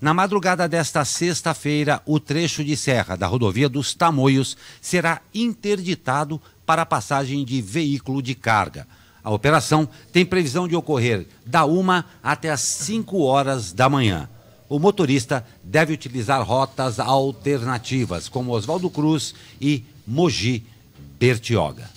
Na madrugada desta sexta-feira, o trecho de serra da rodovia dos Tamoios será interditado para a passagem de veículo de carga. A operação tem previsão de ocorrer da 1 até as 5 horas da manhã. O motorista deve utilizar rotas alternativas, como Oswaldo Cruz e Mogi Bertioga.